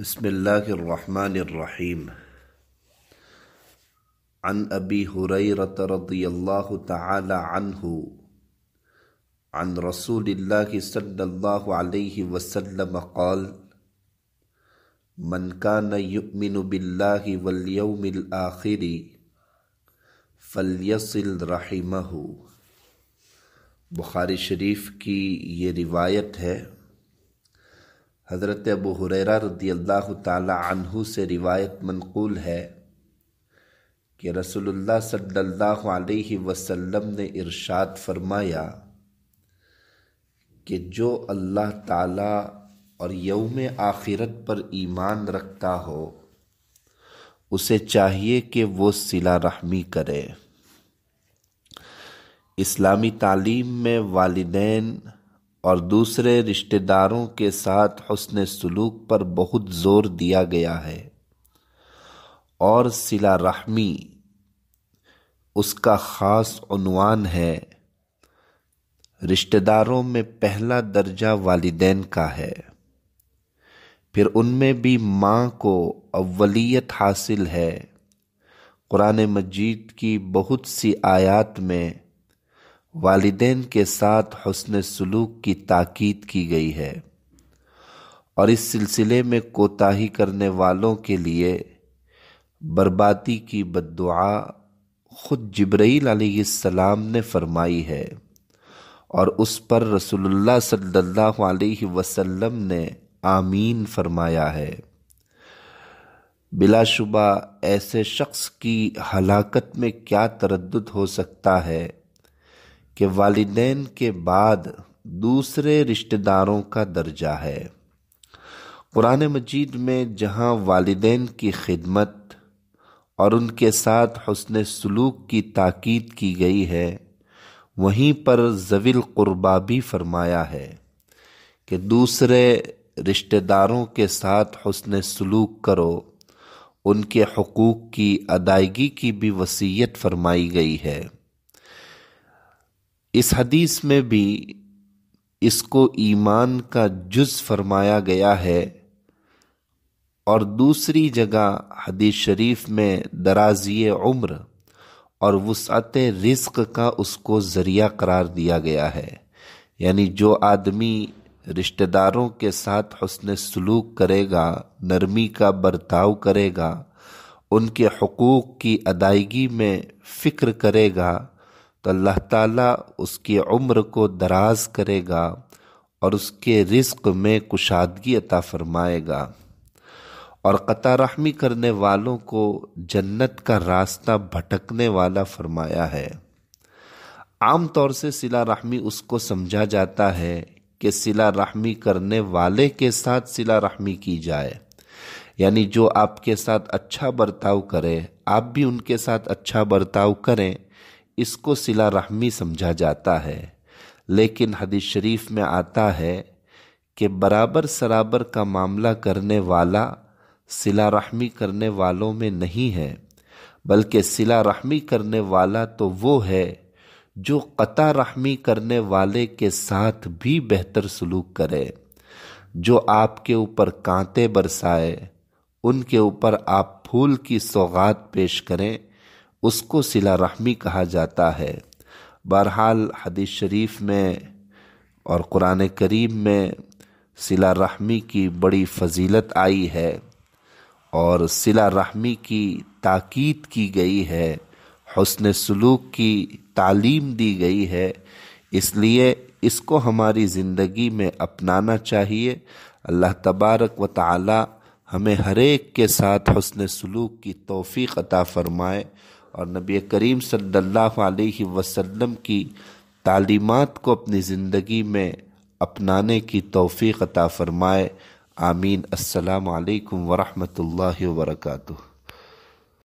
بسم الله الرحمن الرحيم عن ابي هريره رضي الله تعالى عنه عن رسول الله صلى الله عليه وسلم قال من كان يؤمن بالله واليوم الاخر فليصل رحمه بخاري शरीफ کی یہ روایت ہے हज़रत अबू हुररा रदी अल्लाह तहु से रिवायत मनकूल है कि रसोल्ला सल्लल्लाहु अलैहि वसल्लम ने इरशाद फरमाया कि जो अल्लाह ताला और यौम आखिरत पर ईमान रखता हो उसे चाहिए कि वो सिला रहमी करे इस्लामी तालीम में वालदेन और दूसरे रिश्तेदारों के साथ हसन सलूक पर बहुत ज़ोर दिया गया है और सिला रहमी उसका ख़ास अनवान है रिश्तेदारों में पहला दर्जा वालदेन का है फिर उनमें भी माँ को अवलियत हासिल है कुरान मजीद की बहुत सी आयात में वालदेन के साथ हसन सलूक की ताकीद की गई है और इस सिलसिले में कोताही करने वालों के लिए बर्बादी की बदुआ खुद जब्राईल सलाम ने फरमाई है और उस पर रसोल्ला सल्ला वसम ने आमीन फरमाया है बिलाशुबा ऐसे शख्स की हलाकत में क्या तरद हो सकता है कि वालदेन के बाद दूसरे रिश्तेदारों का दर्जा है कुरान मजीद में जहाँ वालदेन की खिदमत और उनके साथ हसन सलूक की ताकीद की गई है वहीं पर जविल क़ुरबा भी फरमाया है कि दूसरे रिश्तेदारों के साथ हसन सलूक करो उनके हकूक़ की अदायगी की भी वसीयत फरमाई गई है इस हदीस में भी इसको ईमान का जुज फरमाया गया है और दूसरी जगह हदीस शरीफ में दराजिए उम्र और वसअत रिस्क का उसको ज़रिया करार दिया गया है यानी जो आदमी रिश्तेदारों के साथ हसन सलूक करेगा नरमी का बर्ताव करेगा उनके हकूक़ की अदायगी में फ़िक्र करेगा तो अल्लाह ताला उसकी उम्र को दराज करेगा और उसके रिस्क में कुशादगी अता फरमाएगा और क़तारहमी रहमी करने वालों को जन्नत का रास्ता भटकने वाला फरमाया है आम तौर से सिला रहमी उसको समझा जाता है कि सिला रहमी करने वाले के साथ सिला रहमी की जाए यानी जो आपके साथ अच्छा बर्ताव करे आप भी उनके साथ अच्छा बर्ताव करें इसको सिला रहमी समझा जाता है लेकिन हदीस शरीफ में आता है कि बराबर सराबर का मामला करने वाला सिला रहमी करने वालों में नहीं है बल्कि सिला रहमी करने वाला तो वो है जो कता रहमी करने वाले के साथ भी बेहतर सलूक करे जो आपके ऊपर कांटे बरसाए उनके ऊपर आप फूल की सौगात पेश करें उसको सिला रहमी कहा जाता है बहरहाल हदीस शरीफ में और कुरान करीम में सिला रहमी की बड़ी फजीलत आई है और सिला रहमी की ताक़ीद की गई है हसन सलूक की तालीम दी गई है इसलिए इसको हमारी ज़िंदगी में अपनाना चाहिए अल्लाह तबारक व ताली हमें एक के साथ हसन सलूक की तोफ़ी अता फ़रमाए और नबी करीम सल्लल्लाहु अलैहि वसल्लम की तालीमत को अपनी ज़िंदगी में अपनाने की तोफ़ी अता फ़रमाए आमीन अस्सलाम वालेकुम वरहमतुल्लाहि